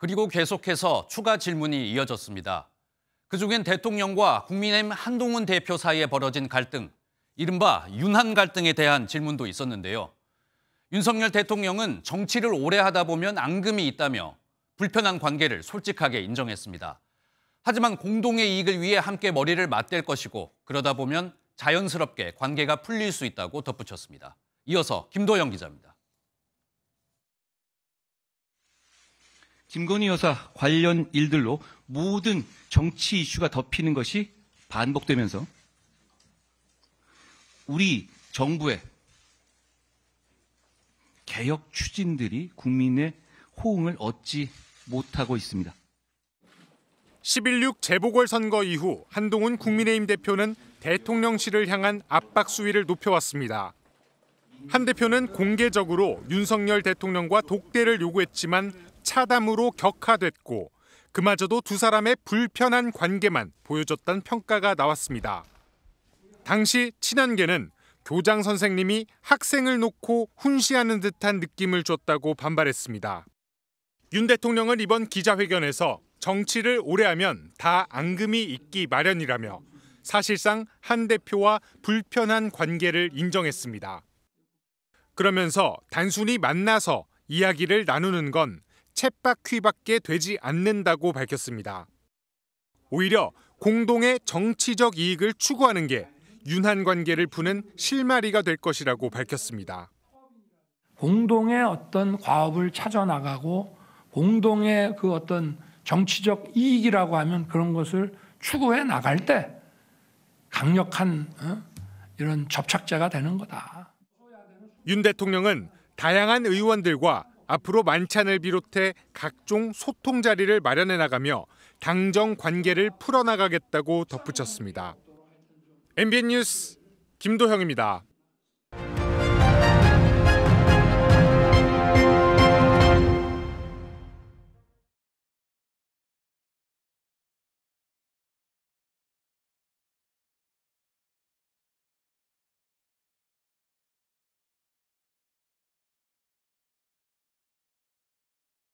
그리고 계속해서 추가 질문이 이어졌습니다. 그중엔 대통령과 국민의힘 한동훈 대표 사이에 벌어진 갈등, 이른바 윤한 갈등에 대한 질문도 있었는데요. 윤석열 대통령은 정치를 오래 하다 보면 앙금이 있다며 불편한 관계를 솔직하게 인정했습니다. 하지만 공동의 이익을 위해 함께 머리를 맞댈 것이고 그러다 보면 자연스럽게 관계가 풀릴 수 있다고 덧붙였습니다. 이어서 김도영 기자입니다. 김건희 여사 관련 일들로 모든 정치 이슈가 덮이는 것이 반복되면서 우리 정부의 개혁 추진들이 국민의 호응을 얻지 못하고 있습니다. 11.6 재보궐선거 이후 한동훈 국민의힘 대표는 대통령실을 향한 압박 수위를 높여왔습니다. 한 대표는 공개적으로 윤석열 대통령과 독대를 요구했지만 차담으로 격화됐고 그마저도 두 사람의 불편한 관계만 보여줬던 평가가 나왔습니다. 당시 친한계는 교장 선생님이 학생을 놓고 훈시하는 듯한 느낌을 줬다고 반발했습니다. 윤 대통령은 이번 기자회견에서 정치를 오래하면 다 앙금이 있기 마련이라며 사실상 한 대표와 불편한 관계를 인정했습니다. 그러면서 단순히 만나서 이야기를 나누는 건 챗바퀴밖에 되지 않는다고 밝혔습니다. 오히려 공동의 정치적 이익을 추구하는 게 윤한 관계를 푸는 실마리가 될 것이라고 밝혔습니다. 공동의 어떤 과업을 찾아나가고 공동의 그 어떤 정치적 이익이라고 하면 그런 것을 추구해 나갈 때 강력한 어? 이런 접착제가 되는 거다. 윤 대통령은 다양한 의원들과 앞으로 만찬을 비롯해 각종 소통 자리를 마련해 나가며 당정 관계를 풀어나가겠다고 덧붙였습니다. MBN 뉴스 김도형입니다.